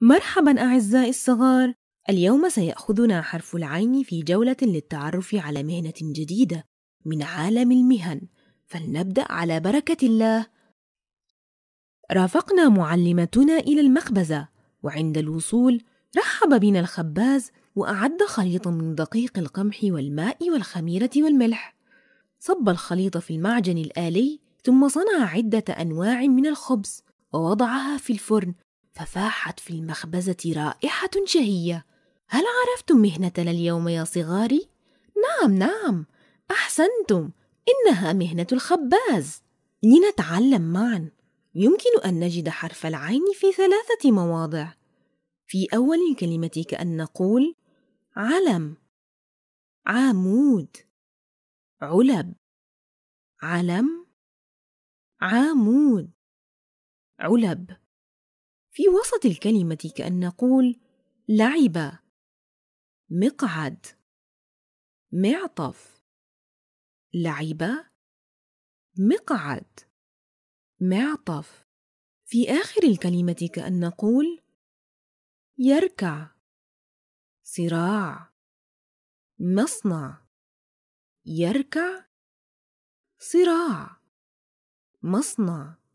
مرحبا أعزائي الصغار اليوم سيأخذنا حرف العين في جولة للتعرف على مهنة جديدة من عالم المهن فلنبدأ على بركة الله رافقنا معلمتنا إلى المخبزة وعند الوصول رحب بنا الخباز وأعد خليطا من دقيق القمح والماء والخميرة والملح صب الخليط في المعجن الآلي ثم صنع عدة أنواع من الخبز ووضعها في الفرن ففاحت في المخبزة رائحة شهية هل عرفتم مهنتنا اليوم يا صغاري؟ نعم نعم أحسنتم إنها مهنة الخباز لنتعلم معا يمكن أن نجد حرف العين في ثلاثة مواضع في أول الكلمة كأن نقول علم عامود علب علم عامود علب في وسط الكلمة كأن نقول لعب مقعد معطف لعب مقعد معطف في آخر الكلمة كأن نقول يركع صراع مصنع يركع صراع مصنع